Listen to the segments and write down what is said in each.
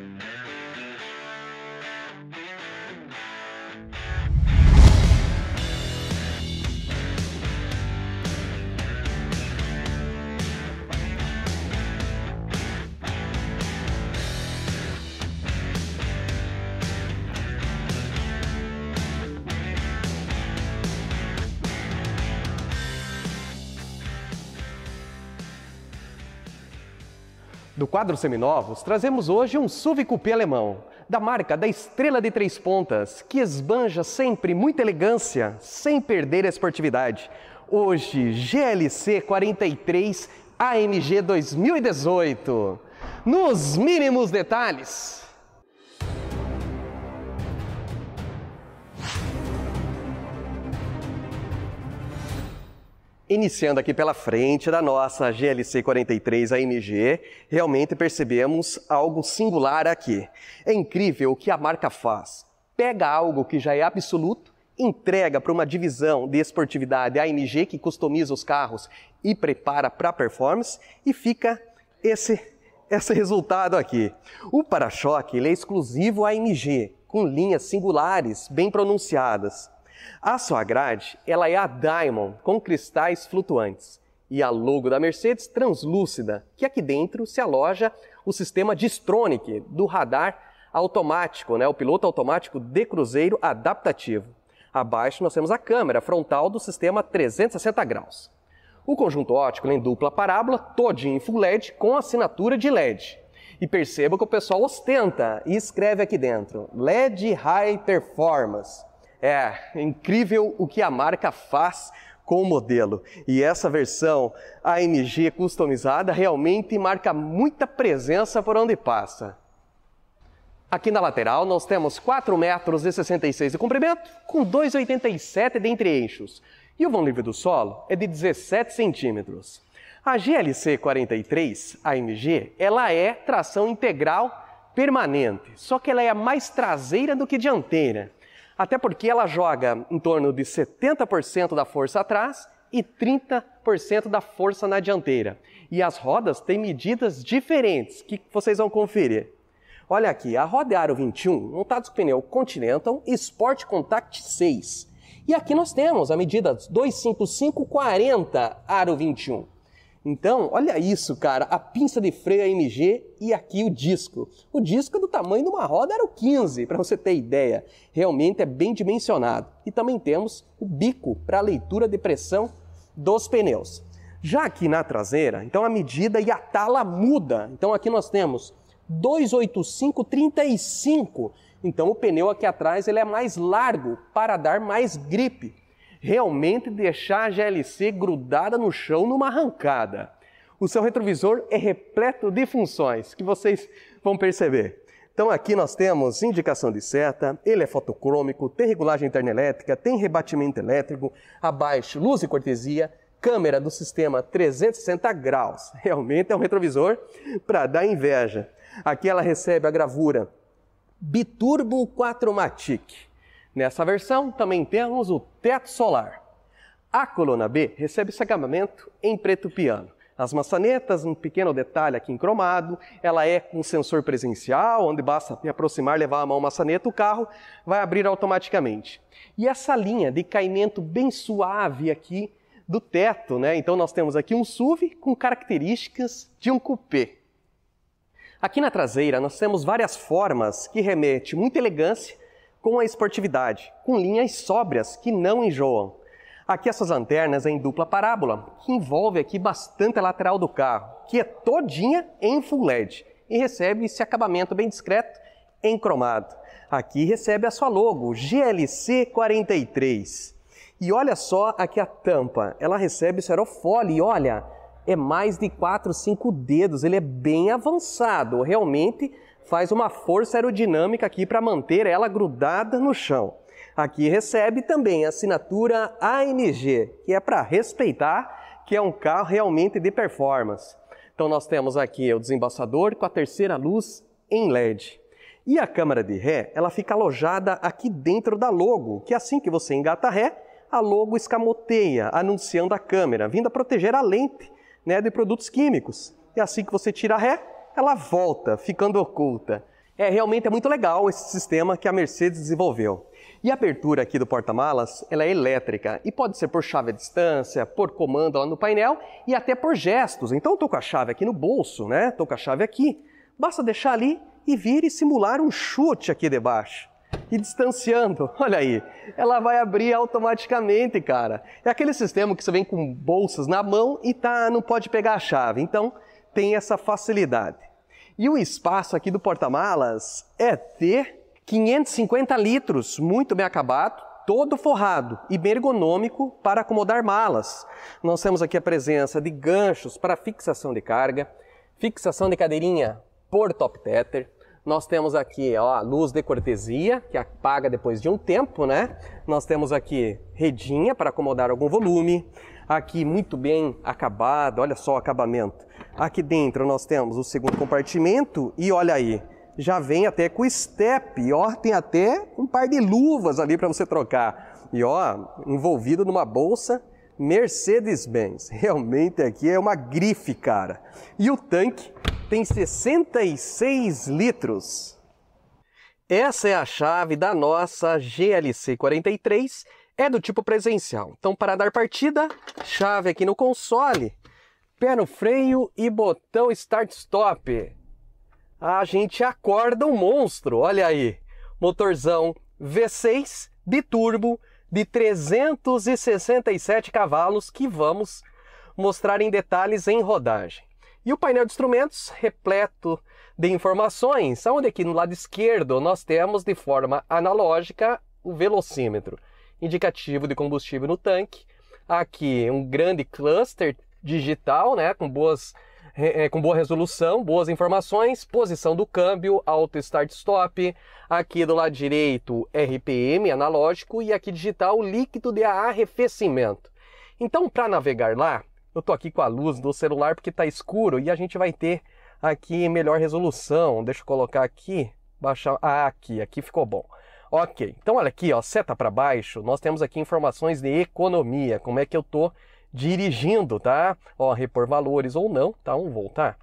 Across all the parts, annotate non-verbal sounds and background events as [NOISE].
Yeah. Do quadro Seminovos, trazemos hoje um SUV coupé alemão, da marca da Estrela de Três Pontas, que esbanja sempre muita elegância, sem perder a esportividade. Hoje, GLC 43 AMG 2018. Nos mínimos detalhes. Iniciando aqui pela frente da nossa GLC 43 AMG, realmente percebemos algo singular aqui. É incrível o que a marca faz. Pega algo que já é absoluto, entrega para uma divisão de esportividade AMG que customiza os carros e prepara para performance e fica esse esse resultado aqui. O para-choque é exclusivo AMG, com linhas singulares bem pronunciadas. A sua grade ela é a Diamond com cristais flutuantes e a logo da Mercedes translúcida, que aqui dentro se aloja o sistema Distronic do radar automático, né? o piloto automático de cruzeiro adaptativo. Abaixo nós temos a câmera frontal do sistema 360 graus. O conjunto óptico em dupla parábola, todinho em full LED com assinatura de LED. E perceba que o pessoal ostenta e escreve aqui dentro: LED High Performance. É incrível o que a marca faz com o modelo. E essa versão AMG customizada realmente marca muita presença por onde passa. Aqui na lateral nós temos 4,66 metros e de comprimento, com 2,87 de entre-eixos. E o vão livre do solo é de 17 centímetros. A GLC 43 AMG, ela é tração integral permanente, só que ela é mais traseira do que dianteira. Até porque ela joga em torno de 70% da força atrás e 30% da força na dianteira. E as rodas têm medidas diferentes que vocês vão conferir. Olha aqui, a roda é Aro 21 montada com pneu Continental Sport Contact 6. E aqui nós temos a medida 25540 Aro 21. Então, olha isso, cara, a pinça de freio AMG e aqui o disco. O disco é do tamanho de uma roda era o 15, para você ter ideia. Realmente é bem dimensionado. E também temos o bico para leitura de pressão dos pneus. Já aqui na traseira, então a medida e a tala muda. Então aqui nós temos 285-35. Então o pneu aqui atrás ele é mais largo para dar mais gripe realmente deixar a GLC grudada no chão numa arrancada. O seu retrovisor é repleto de funções que vocês vão perceber. Então aqui nós temos indicação de seta, ele é fotocrômico, tem regulagem interna elétrica, tem rebatimento elétrico, abaixo luz e cortesia, câmera do sistema 360 graus. [LAUGHS] Realmente é um retrovisor para dar inveja. Aqui ela recebe a gravura Biturbo 4 Matic. Nessa versão também temos o teto solar. A coluna B recebe esse acabamento em preto piano. As maçanetas, um pequeno detalhe aqui em cromado, ela é com sensor presencial, onde basta me aproximar, levar a mão à maçaneta, o carro vai abrir automaticamente. E essa linha de caimento bem suave aqui do teto, né? Então nós temos aqui um SUV com características de um coupé. Aqui na traseira nós temos várias formas que remete muita elegância com a esportividade, com linhas sóbrias que não enjoam. Aqui essas lanternas em dupla parábola, que envolve aqui bastante a lateral do carro, que é todinha em full LED e recebe esse acabamento bem discreto em cromado. Aqui recebe a sua logo, GLC43. E olha só aqui a tampa, ela recebe aerofólio e olha, é mais de 4, 5 dedos, ele é bem avançado, realmente faz uma força aerodinâmica aqui para manter ela grudada no chão. Aqui recebe também a assinatura AMG, que é para respeitar que é um carro realmente de performance. Então nós temos aqui o desembaçador com a terceira luz em LED. E a câmara de ré, ela fica alojada aqui dentro da logo, que assim que você engata ré, a logo escamoteia, anunciando a câmera, vindo a proteger a lente né, de produtos químicos. E assim que você tira a ré, ela volta, ficando oculta. É realmente é muito legal esse sistema que a Mercedes desenvolveu. E a abertura aqui do porta-malas, ela é elétrica e pode ser por chave à distância, por comando lá no painel e até por gestos. Então eu tô com a chave aqui no bolso, né? Tô com a chave aqui. Basta deixar ali e vir e simular um chute aqui debaixo. E distanciando, [LAUGHS] olha aí, ela vai abrir automaticamente, cara. É aquele sistema que você vem com bolsas na mão e tá, não pode pegar a chave. Então tem essa facilidade. E o espaço aqui do porta-malas é de 550 litros, muito bem acabado, todo forrado e bem ergonômico para acomodar malas. Nós temos aqui a presença de ganchos para fixação de carga, fixação de cadeirinha por top tether. Nós temos aqui ó, a luz de cortesia, que apaga depois de um tempo, né? Nós temos aqui redinha para acomodar algum volume. Aqui muito bem acabado, olha só o acabamento. Aqui dentro nós temos o segundo compartimento e olha aí, já vem até com step, ó, tem até um par de luvas ali para você trocar. E ó, envolvido numa bolsa Mercedes-Benz. [LAUGHS] Realmente aqui é uma grife, cara. E o tanque tem 66 litros. Essa é a chave da nossa GLC 43 é do tipo presencial. Então, para dar partida, chave aqui no console, pé no freio e botão start-stop. A gente acorda um monstro, olha aí. Motorzão V6 biturbo de 367 cavalos que vamos mostrar em detalhes em rodagem. E o painel de instrumentos repleto de informações, onde aqui no lado esquerdo nós temos de forma analógica o velocímetro indicativo de combustível no tanque. Aqui um grande cluster digital, né, com boas é, com boa resolução, boas informações, posição do câmbio, auto start stop, aqui do lado direito RPM analógico e aqui digital líquido de arrefecimento. Então, para navegar lá, eu tô aqui com a luz do celular porque tá escuro e a gente vai ter aqui melhor resolução. Deixa eu colocar aqui, baixar, ah, aqui, aqui ficou bom. Ok, então olha aqui, ó, seta para baixo, nós temos aqui informações de economia, como é que eu estou dirigindo, tá? Ó, repor valores ou não, tá? Vamos voltar.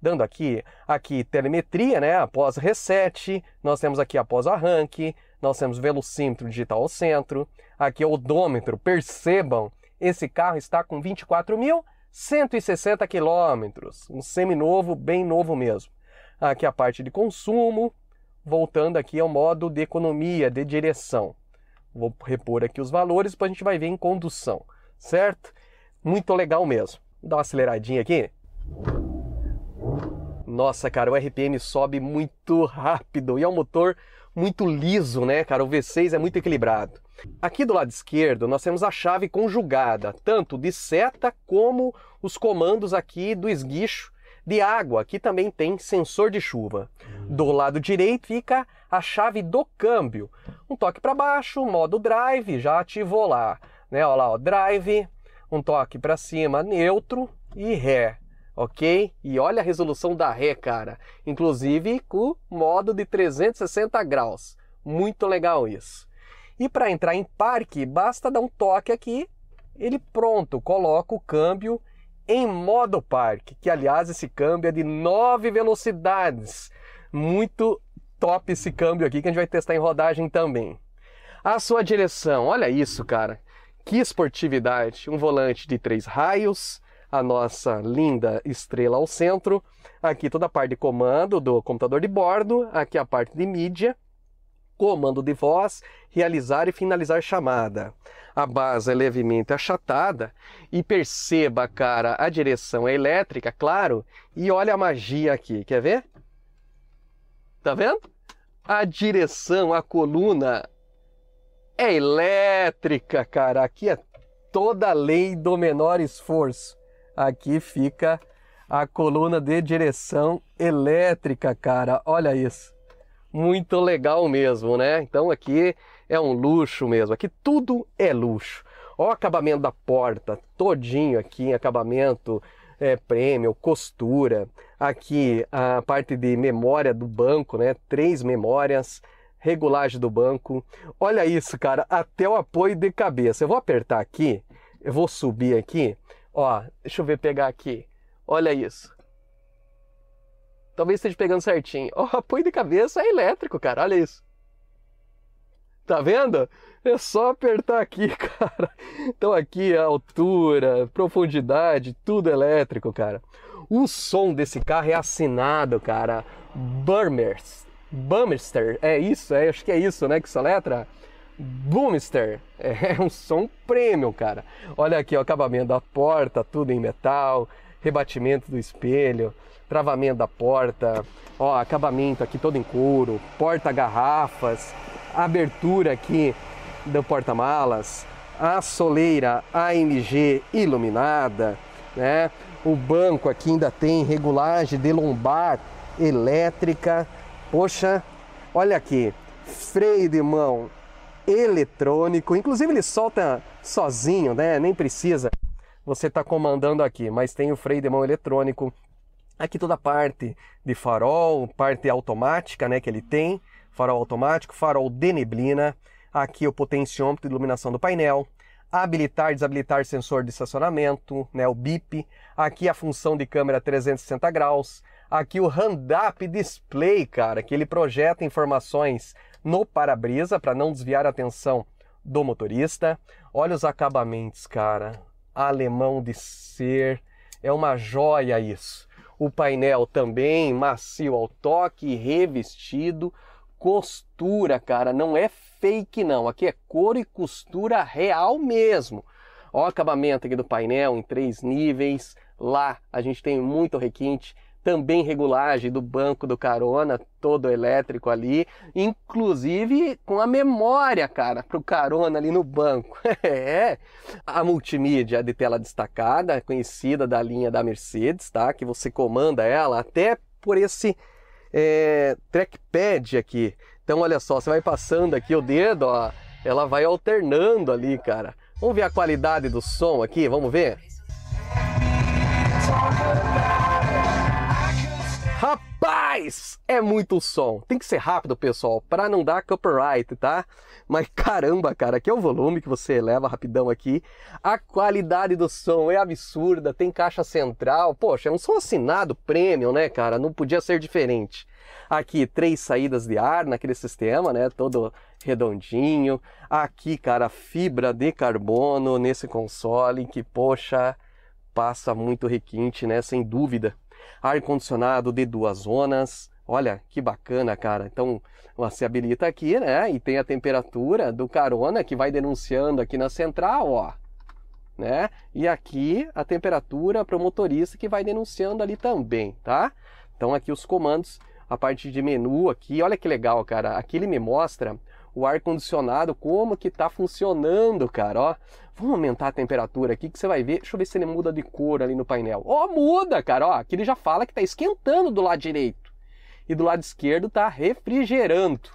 Dando aqui, aqui telemetria, né? Após reset, nós temos aqui após arranque, nós temos velocímetro digital ao centro, aqui é o odômetro, percebam, esse carro está com 24.160 quilômetros, um seminovo, bem novo mesmo. Aqui a parte de consumo, voltando aqui ao modo de economia, de direção. Vou repor aqui os valores, para a gente vai ver em condução, certo? Muito legal mesmo. Dá uma aceleradinha aqui. Nossa, cara, o RPM sobe muito rápido e é um motor muito liso, né, cara? O V6 é muito equilibrado. Aqui do lado esquerdo nós temos a chave conjugada, tanto de seta como os comandos aqui do esguicho de água, que também tem sensor de chuva. Hum. Do lado direito fica a chave do câmbio. Um toque para baixo, modo drive, já ativou lá. Né? Olha lá, ó, drive, um toque para cima, neutro e ré. Ok? E olha a resolução da ré, cara. Inclusive com modo de 360 graus. Muito legal isso. E para entrar em parque, basta dar um toque aqui, ele pronto, coloca o câmbio em modo parque, que aliás esse câmbio é de nove velocidades. Muito top esse câmbio aqui que a gente vai testar em rodagem também. A sua direção, olha isso, cara. Que esportividade! Um volante de três raios, a nossa linda estrela ao centro, aqui toda a parte de comando do computador de bordo, aqui a parte de mídia, comando de voz, realizar e finalizar chamada. A base é levemente achatada e perceba, cara, a direção é elétrica, claro, e olha a magia aqui, quer ver? Tá vendo? A direção, a coluna é elétrica, cara. Aqui é toda a lei do menor esforço. Aqui fica a coluna de direção elétrica, cara. Olha isso muito legal mesmo, né? Então aqui é um luxo mesmo, aqui tudo é luxo. Ó o acabamento da porta, todinho aqui em acabamento é, prêmio, costura. Aqui a parte de memória do banco, né? Três memórias, regulagem do banco. Olha isso, cara, até o apoio de cabeça. Eu vou apertar aqui, eu vou subir aqui. Ó, deixa eu ver pegar aqui. Olha isso. Talvez esteja pegando certinho. O oh, apoio de cabeça é elétrico, cara. Olha isso. Tá vendo? É só apertar aqui, [LAUGHS] cara. Então aqui a altura, profundidade, tudo elétrico, cara. O som desse carro é assinado, cara. Burmers. Bumster, é isso, é, acho que é isso, né, que soletra? Boomster, é, [LAUGHS] é um som premium, cara. Olha aqui o acabamento da porta, tudo em metal, rebatimento do espelho travamento da porta, ó, acabamento aqui todo em couro, porta-garrafas, abertura aqui do porta-malas, a soleira AMG iluminada, né? O banco aqui ainda tem regulagem de lombar elétrica. Poxa, olha aqui, freio de mão eletrônico, inclusive ele solta sozinho, né? Nem precisa você tá comandando aqui, mas tem o freio de mão eletrônico Aqui toda a parte de farol, parte automática, né, que ele tem, farol automático, farol de neblina, aqui o potenciômetro de iluminação do painel, habilitar, desabilitar sensor de estacionamento, né, o BIP, aqui a função de câmera 360 graus, aqui o hand-up display, cara, que ele projeta informações no para-brisa para não desviar a atenção do motorista. Olha os acabamentos, cara. Alemão de ser, é uma joia isso. O painel também macio ao toque, revestido, costura, cara, não é fake não, aqui é couro e costura real mesmo. Ó o acabamento aqui do painel em três níveis, lá a gente tem muito requinte, também regulagem do banco do carona, todo elétrico ali, inclusive com a memória, cara, para o carona ali no banco. [LAUGHS] é. A multimídia de tela destacada, conhecida da linha da Mercedes, tá? Que você comanda ela até por esse é, trackpad aqui. Então, olha só, você vai passando aqui o dedo, ó, ela vai alternando ali, cara. Vamos ver a qualidade do som aqui, vamos ver? Música Rapaz, é muito som. Tem que ser rápido, pessoal, para não dar copyright, tá? Mas caramba, cara, aqui é o volume que você eleva rapidão aqui. A qualidade do som é absurda, tem caixa central. Poxa, é um som assinado premium, né, cara? Não podia ser diferente. Aqui, três saídas de ar naquele sistema, né? Todo redondinho. Aqui, cara, fibra de carbono nesse console que, poxa, passa muito requinte, né? Sem dúvida ar-condicionado de duas zonas. Olha que bacana, cara. Então, você habilita aqui, né? E tem a temperatura do carona que vai denunciando aqui na central, ó. Né? E aqui a temperatura para o motorista que vai denunciando ali também, tá? Então aqui os comandos, a parte de menu aqui, olha que legal, cara. Aqui ele me mostra o ar condicionado, como que tá funcionando, cara, ó. Vamos aumentar a temperatura aqui que você vai ver. Deixa eu ver se ele muda de cor ali no painel. Ó, muda, cara, ó. Aqui ele já fala que tá esquentando do lado direito. E do lado esquerdo tá refrigerando.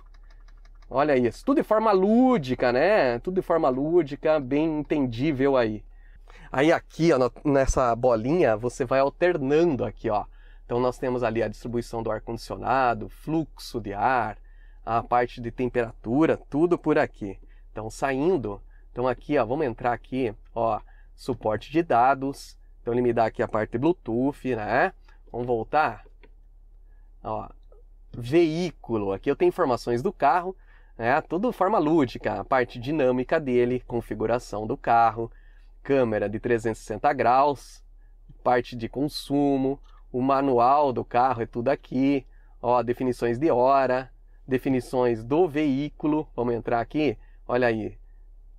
Olha isso, tudo de forma lúdica, né? Tudo de forma lúdica, bem entendível aí. Aí aqui, ó, nessa bolinha, você vai alternando aqui, ó. Então nós temos ali a distribuição do ar condicionado, fluxo de ar, a parte de temperatura, tudo por aqui. Então saindo, então aqui, ó, vamos entrar aqui, ó, suporte de dados. Então ele me dá aqui a parte Bluetooth, né? Vamos voltar. Ó, veículo. Aqui eu tenho informações do carro, né? Tudo forma lúdica, a parte dinâmica dele, configuração do carro, câmera de 360 graus, parte de consumo, o manual do carro é tudo aqui, ó, definições de hora, definições do veículo. Vamos entrar aqui. Olha aí.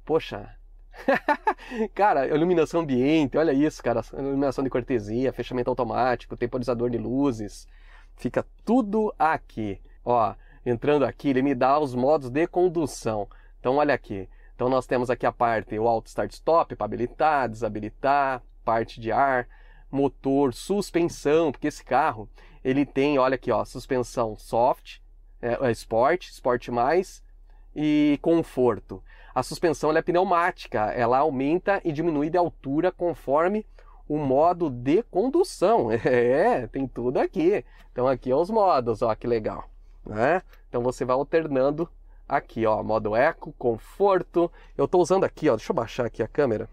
Poxa. [LAUGHS] cara, iluminação ambiente, olha isso, cara. Iluminação de cortesia, fechamento automático, temporizador de luzes. Fica tudo aqui. Ó, entrando aqui, ele me dá os modos de condução. Então olha aqui. Então nós temos aqui a parte o auto start stop para habilitar, desabilitar, parte de ar, motor, suspensão, porque esse carro ele tem, olha aqui, ó, suspensão soft, é, é, esporte, esporte mais e conforto. A suspensão é pneumática, ela aumenta e diminui de altura conforme o modo de condução. [LAUGHS] É, tem tudo aqui. Então aqui é os modos, ó, que legal, né? Então você vai alternando aqui, ó, modo eco, conforto. Eu tô usando aqui, ó, deixa eu baixar aqui a câmera.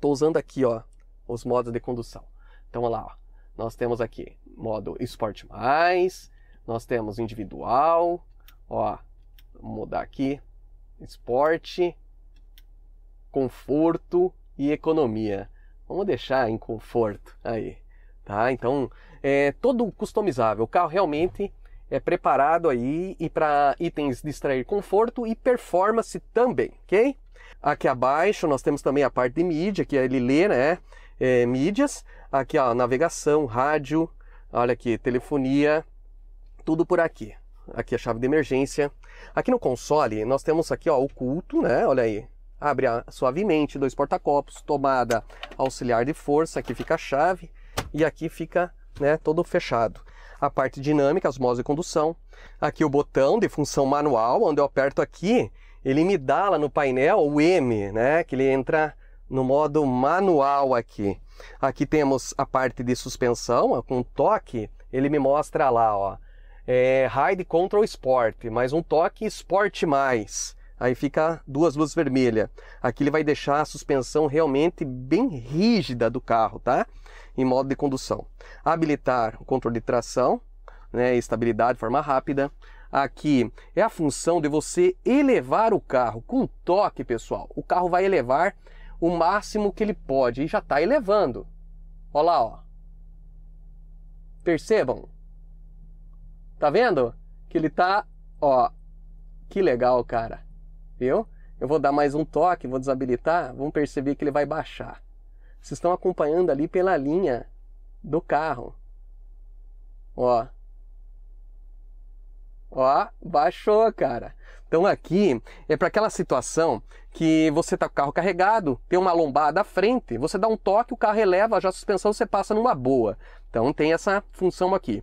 Tô usando aqui, ó, os modos de condução. Então olha lá, ó. Nós temos aqui modo Sport mais, nós temos individual, ó, mudar aqui, esporte, conforto e economia. Vamos deixar em conforto aí, tá? Então, é todo customizável. O carro realmente é preparado aí e para itens de extrair conforto e performance também, ok? Aqui abaixo nós temos também a parte de mídia, que é ele lê, né? É, mídias. Aqui, ó, navegação, rádio, olha aqui, telefonia, tudo por aqui. Aqui é a chave de emergência. Aqui no console nós temos aqui ó, o culto, né? Olha aí. Abre suavemente, dois porta-copos, tomada auxiliar de força, aqui fica a chave e aqui fica né, todo fechado. A parte dinâmica, osmose e condução. Aqui o botão de função manual, onde eu aperto aqui, ele me dá lá no painel o M, né? Que ele entra no modo manual aqui. Aqui temos a parte de suspensão, com toque, ele me mostra lá, ó é, Ride Control Sport, mais um toque Sport+. mais aí fica duas luzes vermelhas. Aqui ele vai deixar a suspensão realmente bem rígida do carro, tá? Em modo de condução. Habilitar o controle de tração, né, estabilidade de forma rápida. Aqui é a função de você elevar o carro com toque, pessoal. O carro vai elevar o máximo que ele pode e já está elevando. Olha lá, ó. Percebam, Tá vendo? Que ele tá, ó, que legal, cara. Viu? Eu vou dar mais um toque, vou desabilitar, vão perceber que ele vai baixar. Vocês estão acompanhando ali pela linha do carro. Ó. Ó, baixou, cara. Então aqui é para aquela situação que você tá com o carro carregado, tem uma lombada à frente, você dá um toque, o carro eleva, já a suspensão você passa numa boa. Então tem essa função aqui.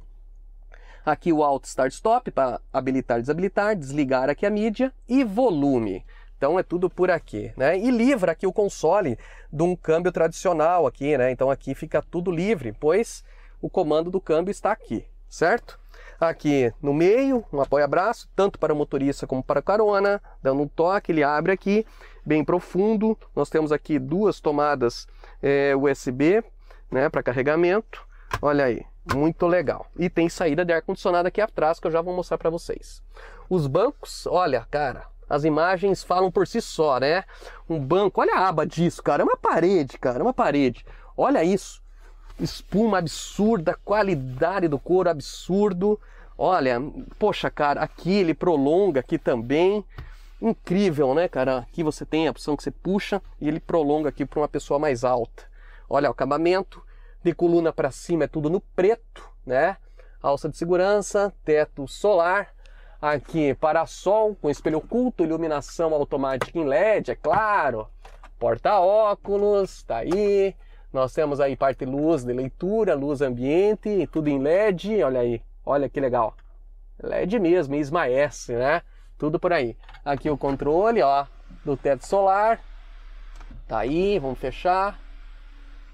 Aqui o Alt Start Stop para habilitar, desabilitar, desligar aqui a mídia e volume. Então é tudo por aqui, né? E livra aqui o console de um câmbio tradicional aqui, né? Então aqui fica tudo livre, pois o comando do câmbio está aqui, certo? Aqui no meio, um apoio-abraço, tanto para o motorista como para a carona, dando um toque, ele abre aqui, bem profundo. Nós temos aqui duas tomadas é, eh, USB, né, para carregamento. Olha aí, muito legal. E tem saída de ar-condicionado aqui atrás que eu já vou mostrar para vocês. Os bancos, olha, cara, as imagens falam por si só, né? Um banco, olha a aba disso, cara, é uma parede, cara, é uma parede. Olha isso. Espuma absurda, qualidade do couro absurdo. Olha, poxa, cara, aqui ele prolonga aqui também. Incrível, né, cara? Aqui você tem a opção que você puxa e ele prolonga aqui para uma pessoa mais alta. Olha o acabamento, de coluna para cima é tudo no preto, né? Alça de segurança, teto solar, aqui para-sol com espelho oculto, iluminação automática em LED, é claro, porta-óculos, tá aí. Nós temos aí parte luz de leitura, luz ambiente, tudo em LED, olha aí, olha que legal. LED mesmo, esmaece, né? Tudo por aí. Aqui o controle, ó, do teto solar. Tá aí, vamos fechar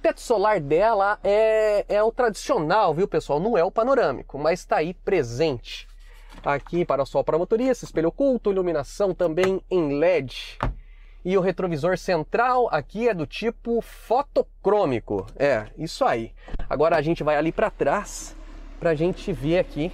teto solar dela é, é o tradicional, viu pessoal? Não é o panorâmico, mas está aí presente. Tá aqui para o sol para motorista, espelho oculto, iluminação também em LED. E o retrovisor central aqui é do tipo fotocrômico. É, isso aí. Agora a gente vai ali para trás para a gente ver aqui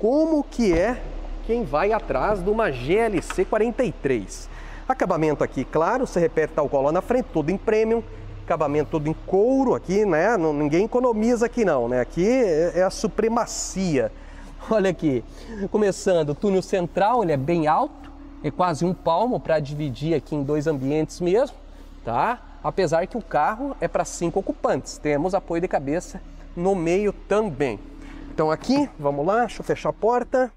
como que é quem vai atrás de uma GLC 43. Acabamento aqui, claro, se repete tal cola na frente, todo em premium, acabamento todo em couro aqui, né? Ninguém economiza aqui não, né? Aqui é, é a supremacia. [LAUGHS] Olha aqui, começando, o túnel central, ele é bem alto, é quase um palmo para dividir aqui em dois ambientes mesmo, tá? Apesar que o carro é para cinco ocupantes, temos apoio de cabeça no meio também. Então aqui, vamos lá, deixa eu fechar a porta.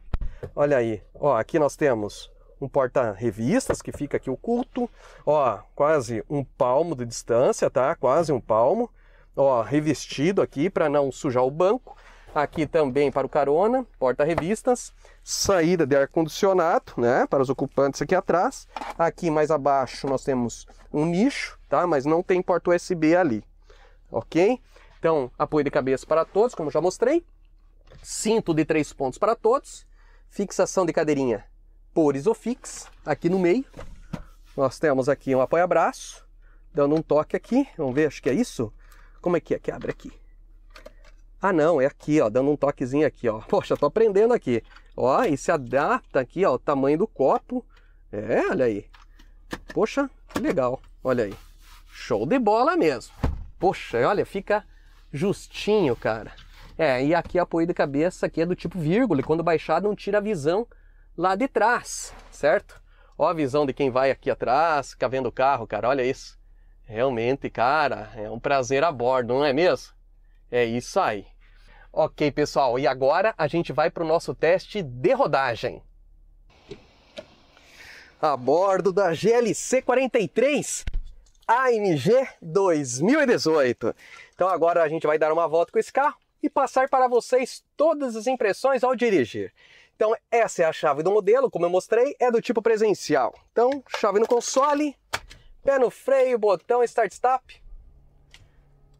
Olha aí, ó, aqui nós temos um porta-revistas que fica aqui oculto, ó, quase um palmo de distância, tá? Quase um palmo, ó, revestido aqui para não sujar o banco. Aqui também para o carona, porta-revistas, saída de ar-condicionado, né, para os ocupantes aqui atrás. Aqui mais abaixo nós temos um nicho, tá, mas não tem porta USB ali, ok? Então, apoio de cabeça para todos, como já mostrei. Cinto de três pontos para todos. Fixação de cadeirinha por Isofix, aqui no meio. Nós temos aqui um apoia-braço, dando um toque aqui. Vamos ver, acho que é isso. Como é que é que abre aqui? Ah, não, é aqui, ó, dando um toquezinho aqui, ó. [LAUGHS] Poxa, tô aprendendo aqui. Ó, e se adapta aqui, ó, o tamanho do copo. É, olha aí. Poxa, que legal. Olha aí. Show de bola mesmo. Poxa, olha, fica justinho, cara. É, e aqui apoio de cabeça aqui é do tipo vírgula, e quando baixado não tira a visão lá de trás, certo? Ó a visão de quem vai aqui atrás, fica vendo o carro, cara, olha isso. Realmente, cara, é um prazer a bordo, não é mesmo? É isso aí. Ok, pessoal, e agora a gente vai para o nosso teste de rodagem. A bordo da GLC 43 AMG 2018. Então agora a gente vai dar uma volta com esse carro e passar para vocês todas as impressões ao dirigir. Então essa é a chave do modelo, como eu mostrei, é do tipo presencial. Então, chave no console, pé no freio, botão Start Stop,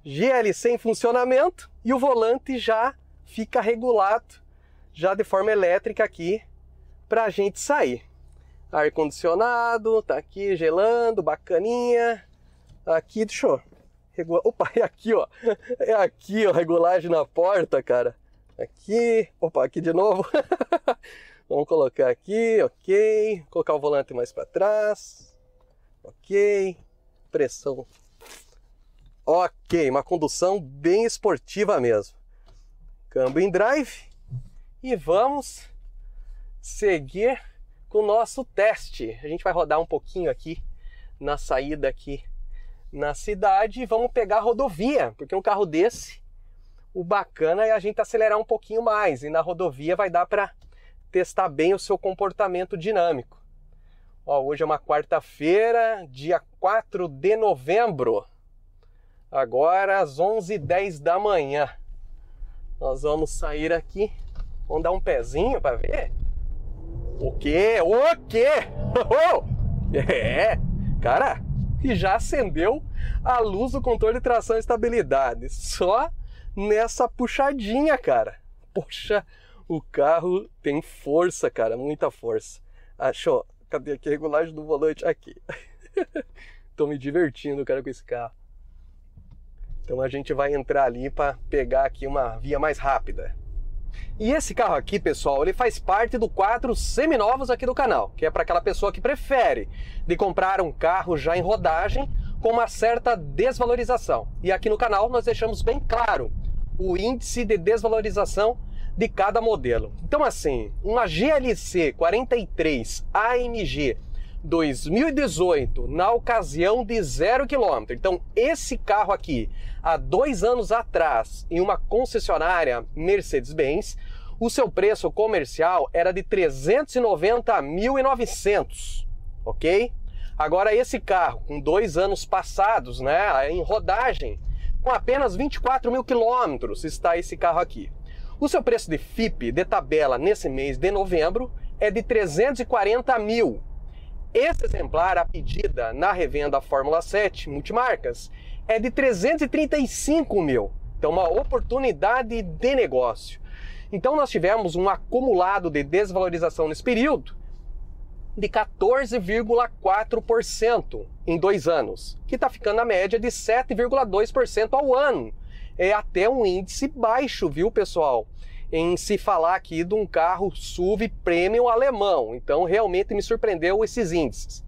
GLC em funcionamento e o volante já fica regulado, já de forma elétrica aqui, para a gente sair. Ar-condicionado, tá aqui gelando, bacaninha. Aqui, deixa eu... Regula... Opa, [LAUGHS] é aqui, ó. É aqui, ó, regulagem na porta, cara aqui, opa, aqui de novo. [LAUGHS] Vamos colocar aqui, ok. Colocar o volante mais para trás, ok. Pressão, ok. Uma condução bem esportiva mesmo. Câmbio em drive e vamos seguir com o nosso teste. A gente vai rodar um pouquinho aqui na saída aqui na cidade e vamos pegar a rodovia, porque um carro desse o bacana é a gente acelerar um pouquinho mais e na rodovia vai dar para testar bem o seu comportamento dinâmico. Ó, hoje é uma quarta-feira, dia 4 de novembro, agora às 11h10 da manhã. Nós vamos sair aqui, vamos dar um pezinho para ver. O quê? O quê? [LAUGHS] Oh! É, cara, e já acendeu a luz do controle de tração e estabilidade. Só nessa puxadinha, cara. Poxa, o carro tem força, cara, muita força. Achou? Cadê aqui a regulagem do volante? Aqui. [LAUGHS] Tô me divertindo, cara, com esse carro. Então a gente vai entrar ali para pegar aqui uma via mais rápida. E esse carro aqui, pessoal, ele faz parte do quadro seminovos aqui do canal, que é para aquela pessoa que prefere de comprar um carro já em rodagem com uma certa desvalorização. E aqui no canal nós deixamos bem claro o índice de desvalorização de cada modelo. Então, assim, uma GLC 43 AMG 2018, na ocasião de zero quilômetro. Então, esse carro aqui, há dois anos atrás, em uma concessionária Mercedes-Benz, o seu preço comercial era de 390.900, ok? Agora, esse carro, com dois anos passados, né, em rodagem, com apenas 24 mil quilômetros está esse carro aqui. O seu preço de FIP de tabela nesse mês de novembro é de 340 mil. Esse exemplar, a pedida na revenda Fórmula 7 Multimarcas, é de 335 mil. Então, uma oportunidade de negócio. Então, nós tivemos um acumulado de desvalorização nesse período de 14,4% em dois anos, que está ficando na média de 7,2% ao ano. É até um índice baixo, viu, pessoal? Em se falar aqui de um carro SUV premium alemão. Então, realmente me surpreendeu esses índices.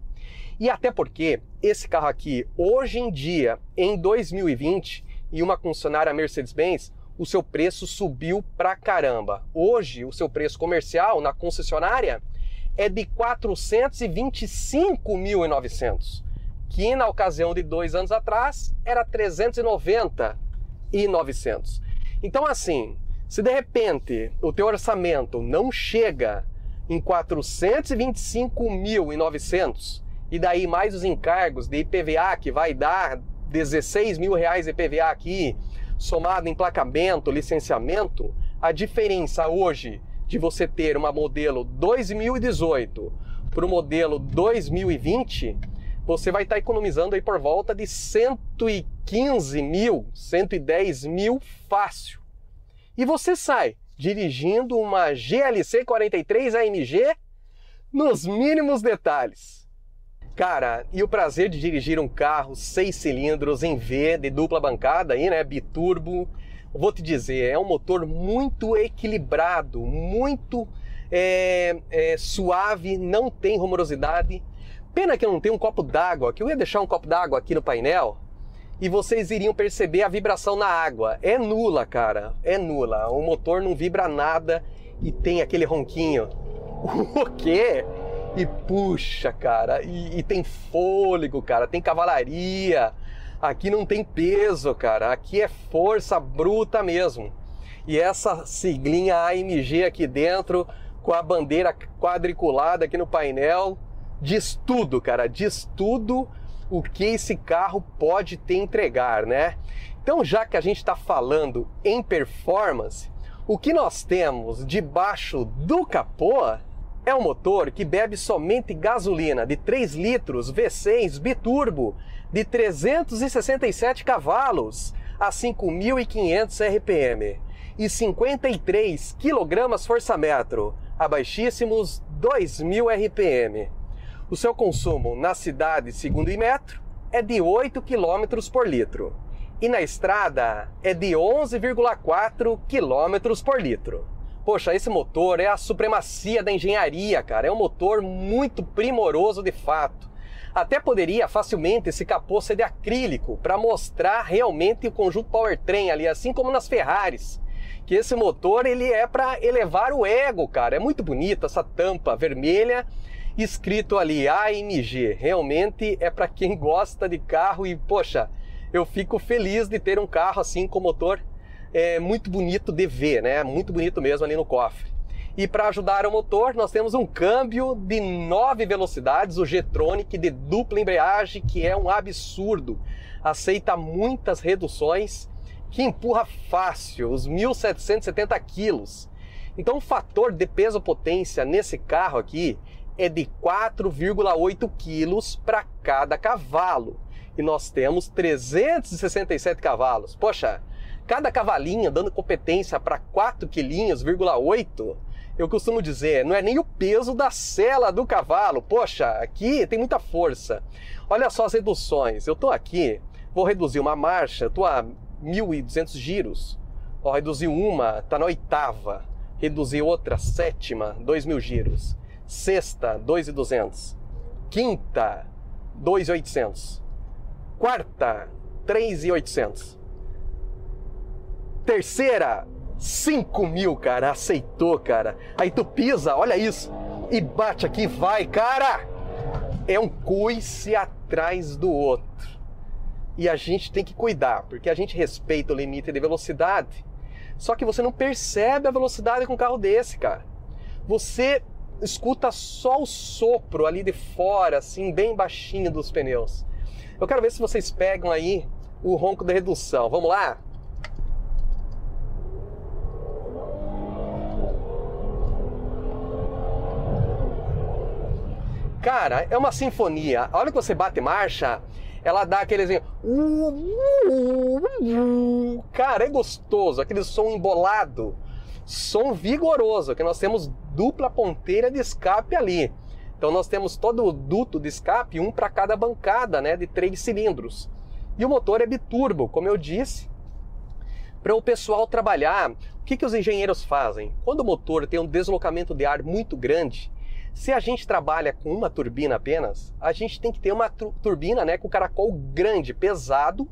E até porque esse carro aqui, hoje em dia, em 2020, e uma concessionária Mercedes-Benz, o seu preço subiu pra caramba. Hoje, o seu preço comercial na concessionária é de 425.900, que na ocasião de dois anos atrás era 390.900. Então, assim, se de repente o teu orçamento não chega em 425.900 e daí mais os encargos de IPVA que vai dar 16 mil reais de IPVA aqui, somado em placamento, licenciamento, a diferença hoje de você ter uma modelo 2018 para o modelo 2020, você vai estar economizando aí por volta de 115 mil, 110 mil fácil. E você sai dirigindo uma GLC 43 AMG nos mínimos detalhes. Cara, e o prazer de dirigir um carro seis cilindros em V de dupla bancada aí, né, biturbo, vou te dizer, é um motor muito equilibrado, muito é, é, suave, não tem rumorosidade. Pena que eu não tenho um copo d'água, que eu ia deixar um copo d'água aqui no painel e vocês iriam perceber a vibração na água. É nula, cara, é nula. O motor não vibra nada e tem aquele ronquinho. [LAUGHS] O quê? E puxa, cara, e, e tem fôlego, cara, tem cavalaria. Aqui não tem peso, cara. Aqui é força bruta mesmo. E essa siglinha AMG aqui dentro, com a bandeira quadriculada aqui no painel, diz tudo, cara. Diz tudo o que esse carro pode te entregar, né? Então, já que a gente está falando em performance, o que nós temos debaixo do capô é um motor que bebe somente gasolina de 3 litros V6 biturbo de 367 cavalos a 5.500 RPM e 53 kgfm a baixíssimos 2.000 RPM. O seu consumo na cidade, segundo Imetro, é de 8 km por litro e na estrada é de 11,4 km por litro. Poxa, esse motor é a supremacia da engenharia, cara. É um motor muito primoroso de fato. Até poderia facilmente esse capô ser de acrílico para mostrar realmente o conjunto powertrain ali, assim como nas Ferraris. Que esse motor ele é para elevar o ego, cara. É muito bonito essa tampa vermelha escrito ali AMG. Realmente é para quem gosta de carro e poxa, eu fico feliz de ter um carro assim com motor é muito bonito de ver, né? Muito bonito mesmo ali no cofre. E para ajudar o motor, nós temos um câmbio de nove velocidades, o G-Tronic de dupla embreagem, que é um absurdo. Aceita muitas reduções, que empurra fácil os 1.770 quilos. Então o fator de peso-potência nesse carro aqui é de 4,8 quilos para cada cavalo. E nós temos 367 cavalos. Poxa, cada cavalinho dando competência para 4,8 quilinhos, eu costumo dizer, não é nem o peso da sela do cavalo. Poxa, aqui tem muita força. Olha só as reduções. Eu estou aqui, vou reduzir uma marcha, estou a 1.200 giros. Vou reduzir uma, está na oitava. Reduzir outra, sétima, 2.000 giros. Sexta, 2.200. Quinta, 2.800. Quarta, 3.800. Terceira, 5 mil, cara, aceitou, cara. Aí tu pisa, olha isso, e bate aqui, vai, cara! É um coice atrás do outro. E a gente tem que cuidar, porque a gente respeita o limite de velocidade. Só que você não percebe a velocidade com um carro desse, cara. Você escuta só o sopro ali de fora, assim, bem baixinho dos pneus. Eu quero ver se vocês pegam aí o ronco da redução. Vamos lá? Cara, é uma sinfonia. A hora que você bate marcha, ela dá aqueles. Assim, uh, uh, uh, Cara, é gostoso, aquele som embolado, som vigoroso, que nós temos dupla ponteira de escape ali. Então nós temos todo o duto de escape, um para cada bancada, né, de três cilindros. E o motor é biturbo, como eu disse. Para o pessoal trabalhar, o que, que os engenheiros fazem? Quando o motor tem um deslocamento de ar muito grande, se a gente trabalha com uma turbina apenas, a gente tem que ter uma turbina né, com caracol grande, pesado,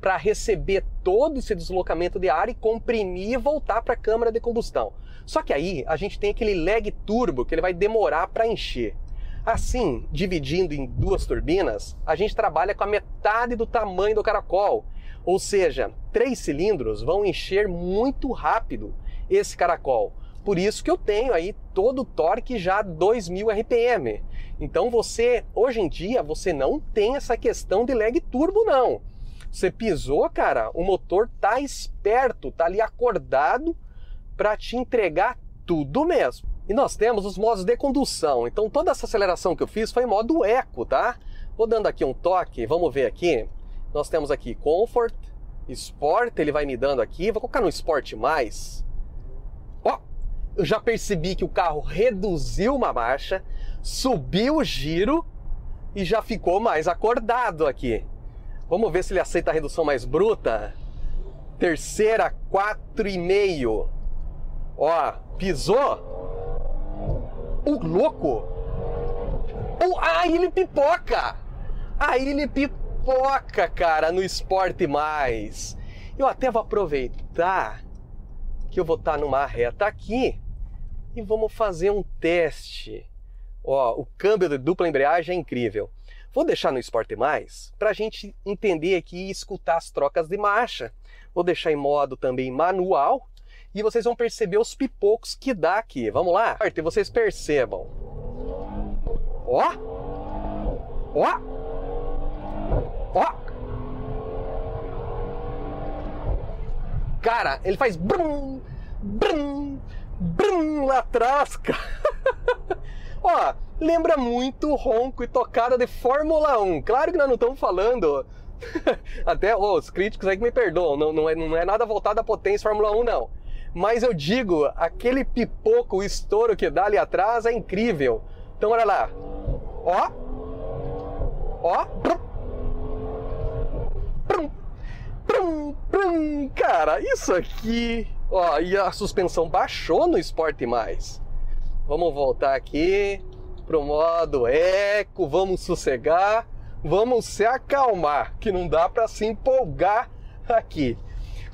para receber todo esse deslocamento de ar e comprimir e voltar para a câmara de combustão. Só que aí a gente tem aquele lag turbo que ele vai demorar para encher. Assim, dividindo em duas turbinas, a gente trabalha com a metade do tamanho do caracol. Ou seja, três cilindros vão encher muito rápido esse caracol. Por isso que eu tenho aí todo o torque já 2000 RPM. Então você, hoje em dia, você não tem essa questão de lag turbo não. Você pisou, cara, o motor tá esperto, tá ali acordado para te entregar tudo mesmo. E nós temos os modos de condução. Então toda essa aceleração que eu fiz foi em modo eco, tá? Vou dando aqui um toque, vamos ver aqui. Nós temos aqui Comfort, Sport, ele vai me dando aqui. Vou colocar no Sport mais eu já percebi que o carro reduziu uma marcha, subiu o giro e já ficou mais acordado aqui. Vamos ver se ele aceita a redução mais bruta. Terceira, 4,5. Ó, pisou. O louco. O... Aí ah, ele pipoca. Aí ah, ele pipoca, cara, no Esporte Mais. Eu até vou aproveitar que eu vou estar tá numa reta aqui e vamos fazer um teste. Ó, o câmbio de dupla embreagem é incrível. Vou deixar no Sport Mais para a gente entender aqui e escutar as trocas de marcha. Vou deixar em modo também manual e vocês vão perceber os pipocos que dá aqui. Vamos lá? E vocês percebam. Ó! Ó! Ó! Cara, ele faz brum, brum, brum, lá atrás, cara. [LAUGHS] Ó, lembra muito ronco e tocada de Fórmula 1. Claro que nós não estamos falando. [LAUGHS] Até oh, os críticos aí que me perdoam, não, não, é, não é nada voltado à potência Fórmula 1, não. Mas eu digo, aquele pipoco, o estouro que dá ali atrás é incrível. Então olha lá. Ó. Ó. Brum. Brum. Brum. Brum. Cara, isso aqui Ó, e a suspensão baixou no Sport+. Mais. Vamos voltar aqui pro modo eco, vamos sossegar, vamos se acalmar, que não dá para se empolgar aqui.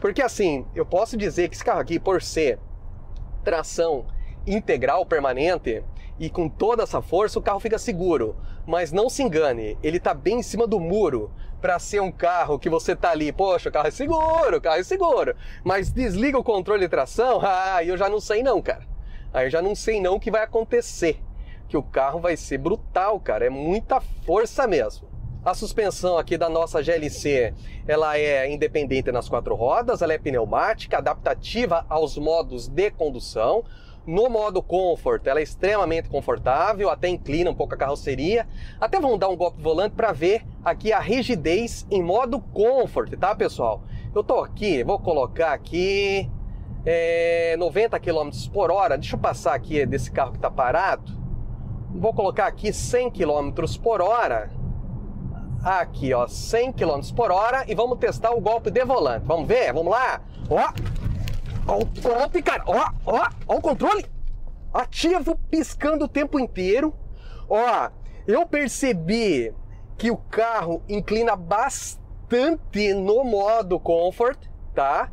Porque assim, eu posso dizer que esse carro aqui, por ser tração integral permanente e com toda essa força, o carro fica seguro. Mas não se engane, ele está bem em cima do muro para ser um carro que você tá ali, poxa, o carro é seguro, o carro é seguro, mas desliga o controle de tração, ah, aí eu já não sei não, cara. Aí eu já não sei não o que vai acontecer, que o carro vai ser brutal, cara, é muita força mesmo. A suspensão aqui da nossa GLC, ela é independente nas quatro rodas, ela é pneumática, adaptativa aos modos de condução no modo comfort, ela é extremamente confortável, até inclina um pouco a carroceria. Até vamos dar um golpe de volante para ver aqui a rigidez em modo comfort, tá, pessoal? Eu tô aqui, vou colocar aqui é, 90 km por hora. Deixa eu passar aqui desse carro que tá parado. Vou colocar aqui 100 km por hora. Aqui, ó, 100 km por hora. E vamos testar o golpe de volante. Vamos ver? Vamos lá? Ó! Ó o top, cara. Ó, ó, ó o controle. Ativo, piscando o tempo inteiro. Ó, eu percebi que o carro inclina bastante no modo comfort, tá?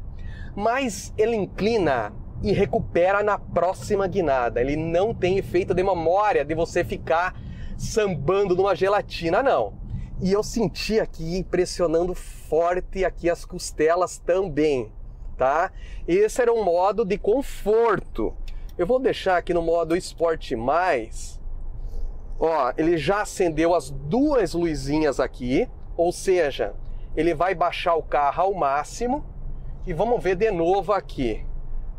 Mas ele inclina e recupera na próxima guinada. Ele não tem efeito de memória de você ficar sambando numa gelatina, não. E eu senti aqui pressionando forte aqui as costelas também tá? Esse era um modo de conforto. Eu vou deixar aqui no modo esporte mais. Ó, ele já acendeu as duas luzinhas aqui, ou seja, ele vai baixar o carro ao máximo. E vamos ver de novo aqui.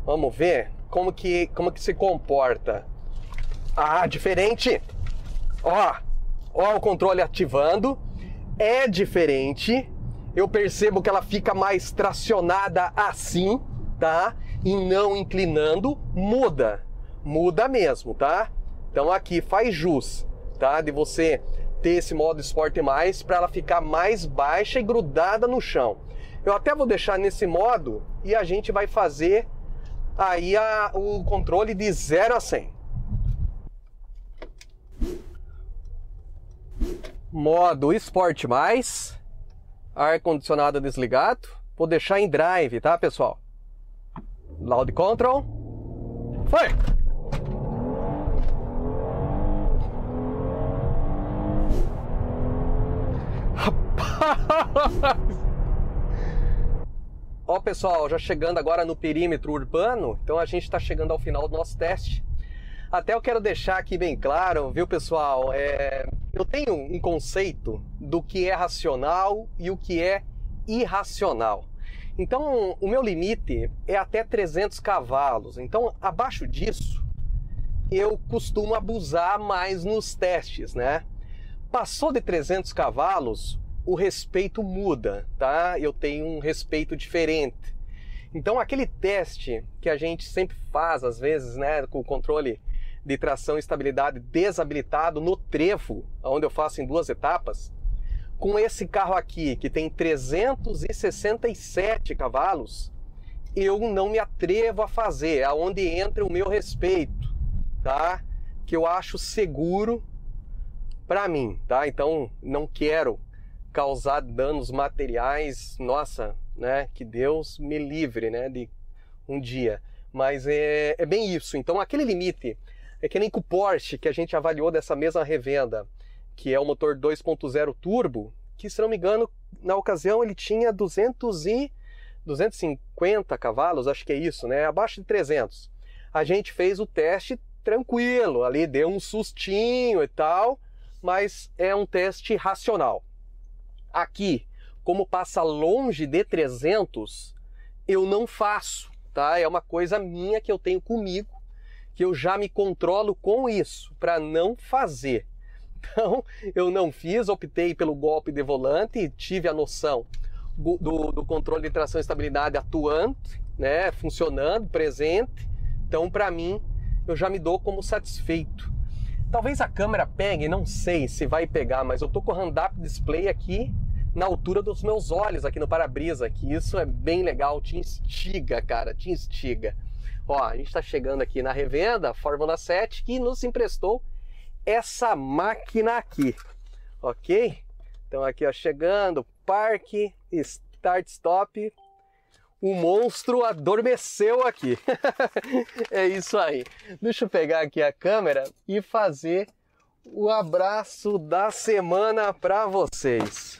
Vamos ver como que como que se comporta. Ah, diferente. Ó, ó o controle ativando. É diferente eu percebo que ela fica mais tracionada assim, tá? E não inclinando, muda. Muda mesmo, tá? Então aqui faz jus, tá? De você ter esse modo esporte mais para ela ficar mais baixa e grudada no chão. Eu até vou deixar nesse modo e a gente vai fazer aí a, o controle de 0 a 100. Modo esporte mais ar-condicionado desligado. Vou deixar em drive, tá, pessoal? Loud control. Foi! Rapaz! Ó, pessoal, já chegando agora no perímetro urbano, então a gente está chegando ao final do nosso teste. Até eu quero deixar aqui bem claro, viu, pessoal? É, eu tenho um conceito do que é racional e o que é irracional. Então, o meu limite é até 300 cavalos. Então, abaixo disso, eu costumo abusar mais nos testes, né? Passou de 300 cavalos, o respeito muda, tá? Eu tenho um respeito diferente. Então, aquele teste que a gente sempre faz, às vezes, né, com o controle de tração e estabilidade desabilitado no trevo, onde eu faço em duas etapas, com esse carro aqui, que tem 367 cavalos, eu não me atrevo a fazer, aonde é entra o meu respeito, tá? Que eu acho seguro para mim, tá? Então não quero causar danos materiais, nossa, né? Que Deus me livre, né? De um dia. Mas é, é bem isso. Então aquele limite é que nem com o Porsche, que a gente avaliou dessa mesma revenda, que é o motor 2.0 turbo, que se não me engano, na ocasião ele tinha 200 e 250 cavalos, acho que é isso, né? Abaixo de 300. A gente fez o teste tranquilo, ali deu um sustinho e tal, mas é um teste racional. Aqui, como passa longe de 300, eu não faço, tá? É uma coisa minha que eu tenho comigo que eu já me controlo com isso, para não fazer. Então, [LAUGHS] eu não fiz, optei pelo golpe de volante e tive a noção do, do controle de tração e estabilidade atuante, né, funcionando, presente. Então, para mim, eu já me dou como satisfeito. Talvez a câmera pegue, não sei se vai pegar, mas eu tô com o hand-up display aqui na altura dos meus olhos, aqui no para-brisa, que isso é bem legal, te instiga, cara, te instiga. Ó, a gente está chegando aqui na revenda, Fórmula 7, que nos emprestou essa máquina aqui, ok? Então aqui, ó, chegando, parque, start, stop, o monstro adormeceu aqui. [LAUGHS] é isso aí. Deixa eu pegar aqui a câmera e fazer o abraço da semana para vocês.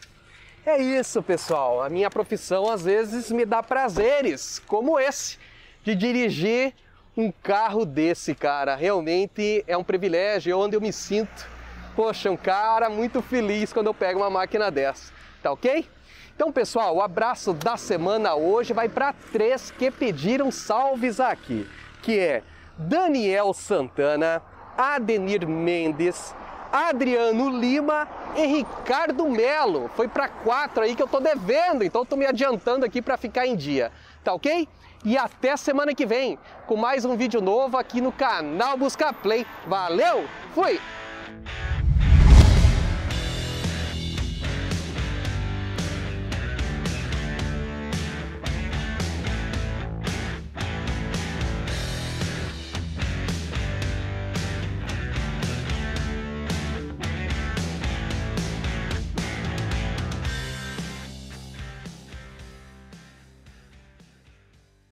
É isso, pessoal. A minha profissão às vezes me dá prazeres como esse de dirigir um carro desse, cara. Realmente é um privilégio, É onde eu me sinto, poxa, um cara muito feliz quando eu pego uma máquina dessa. Tá ok? Então, pessoal, o abraço da semana hoje vai para três que pediram salves aqui, que é Daniel Santana, Adenir Mendes, Adriano Lima e Ricardo Melo. Foi para quatro aí que eu tô devendo, então tô me adiantando aqui para ficar em dia. Tá ok? e até semana que vem com mais um vídeo novo aqui no canal Busca Play. Valeu, fui!